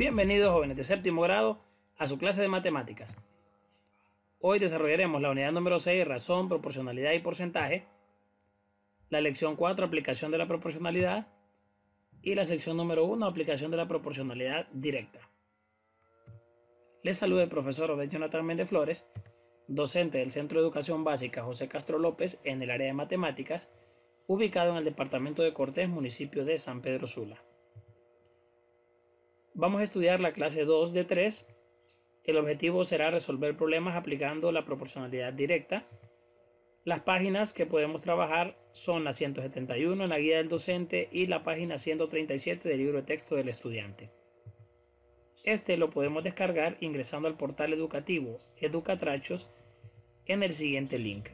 Bienvenidos jóvenes de séptimo grado a su clase de matemáticas. Hoy desarrollaremos la unidad número 6, razón, proporcionalidad y porcentaje, la lección 4, aplicación de la proporcionalidad, y la sección número 1, aplicación de la proporcionalidad directa. Les saluda el profesor Obed Jonathan Méndez Flores, docente del Centro de Educación Básica José Castro López en el área de matemáticas, ubicado en el departamento de Cortés, municipio de San Pedro Sula. Vamos a estudiar la clase 2 de 3. El objetivo será resolver problemas aplicando la proporcionalidad directa. Las páginas que podemos trabajar son la 171 en la guía del docente y la página 137 del libro de texto del estudiante. Este lo podemos descargar ingresando al portal educativo Educatrachos en el siguiente link.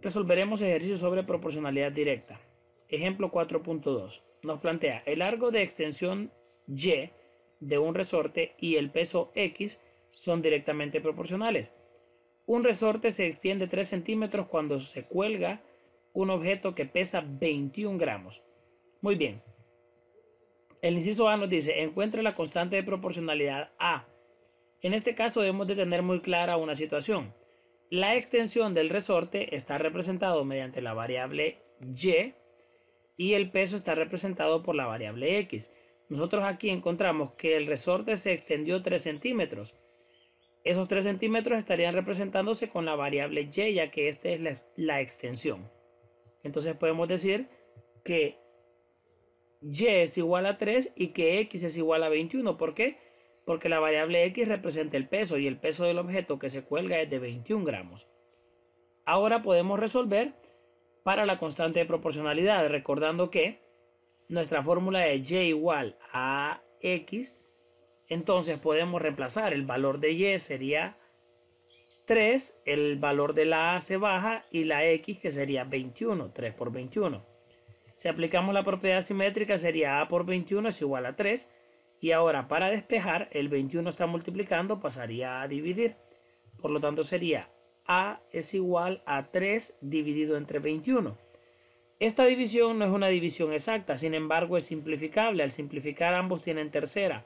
Resolveremos ejercicios sobre proporcionalidad directa. Ejemplo 4.2. Nos plantea el largo de extensión Y de un resorte y el peso X son directamente proporcionales. Un resorte se extiende 3 centímetros cuando se cuelga un objeto que pesa 21 gramos. Muy bien. El inciso A nos dice, encuentra la constante de proporcionalidad A. En este caso debemos de tener muy clara una situación. La extensión del resorte está representado mediante la variable y y el peso está representado por la variable X. Nosotros aquí encontramos que el resorte se extendió 3 centímetros. Esos 3 centímetros estarían representándose con la variable Y, ya que esta es la, extensión. Entonces podemos decir que Y es igual a 3 y que X es igual a 21. ¿Por qué? Porque la variable X representa el peso y el peso del objeto que se cuelga es de 21 gramos. Ahora podemos resolver para la constante de proporcionalidad, recordando que nuestra fórmula es y igual a x, entonces podemos reemplazar el valor de y sería 3, el valor de la a se baja y la x que sería 21, 3 por 21. Si aplicamos la propiedad simétrica sería a por 21 es igual a 3 y ahora para despejar el 21 está multiplicando pasaría a dividir, por lo tanto sería a es igual a 3 dividido entre 21. Esta división no es una división exacta, sin embargo es simplificable. Al simplificar ambos tienen tercera.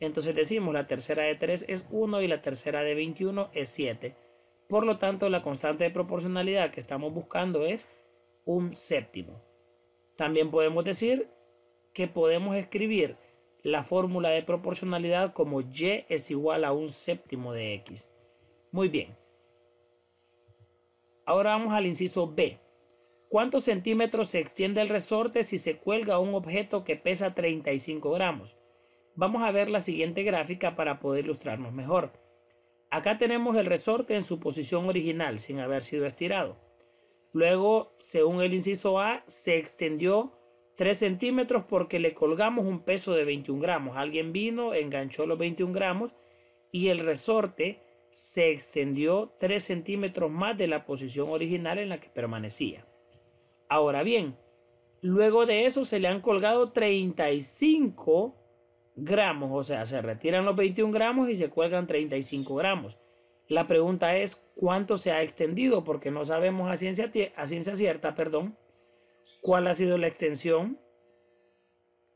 Entonces decimos la tercera de 3 es 1 y la tercera de 21 es 7. Por lo tanto, la constante de proporcionalidad que estamos buscando es un séptimo. También podemos decir que podemos escribir la fórmula de proporcionalidad como y es igual a un séptimo de x. Muy bien. Ahora vamos al inciso B. ¿Cuántos centímetros se extiende el resorte si se cuelga un objeto que pesa 35 gramos? Vamos a ver la siguiente gráfica para poder ilustrarnos mejor. Acá tenemos el resorte en su posición original, sin haber sido estirado. Luego, según el inciso A, se extendió 3 centímetros porque le colgamos un peso de 21 gramos. Alguien vino, enganchó los 21 gramos y el resorte se extendió 3 centímetros más de la posición original en la que permanecía. Ahora bien, luego de eso se le han colgado 35 gramos, o sea, se retiran los 21 gramos y se cuelgan 35 gramos. La pregunta es cuánto se ha extendido, porque no sabemos a ciencia, cierta perdón, cuál ha sido la extensión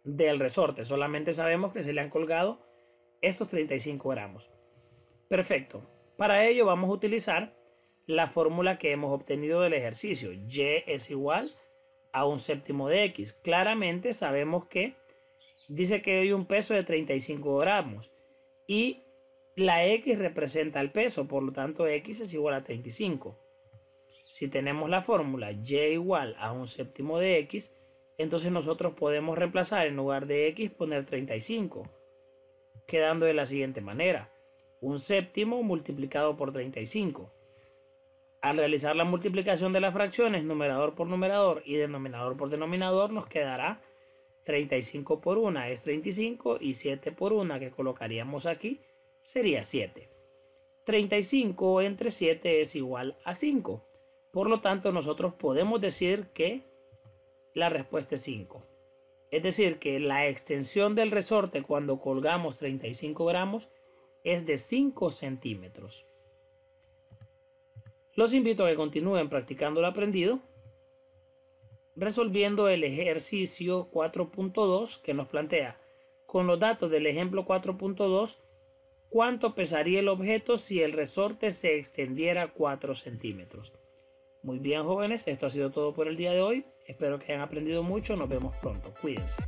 del resorte. Solamente sabemos que se le han colgado estos 35 gramos. Perfecto. Para ello vamos a utilizar la fórmula que hemos obtenido del ejercicio. Y es igual a un séptimo de X. Claramente sabemos que dice que hay un peso de 35 gramos y la X representa el peso, por lo tanto X es igual a 35. Si tenemos la fórmula Y igual a un séptimo de X, entonces nosotros podemos reemplazar en lugar de X poner 35, quedando de la siguiente manera un séptimo multiplicado por 35. Al realizar la multiplicación de las fracciones numerador por numerador y denominador por denominador nos quedará 35 por 1 es 35 y 7 por 1 que colocaríamos aquí sería 7. 35 entre 7 es igual a 5. Por lo tanto nosotros podemos decir que la respuesta es 5. Es decir que la extensión del resorte cuando colgamos 35 gramos es de 5 centímetros. Los invito a que continúen practicando lo aprendido, resolviendo el ejercicio 4.2 que nos plantea. Con los datos del ejemplo 4.2, ¿cuánto pesaría el objeto si el resorte se extendiera 4 centímetros? Muy bien jóvenes, esto ha sido todo por el día de hoy. Espero que hayan aprendido mucho. Nos vemos pronto. Cuídense.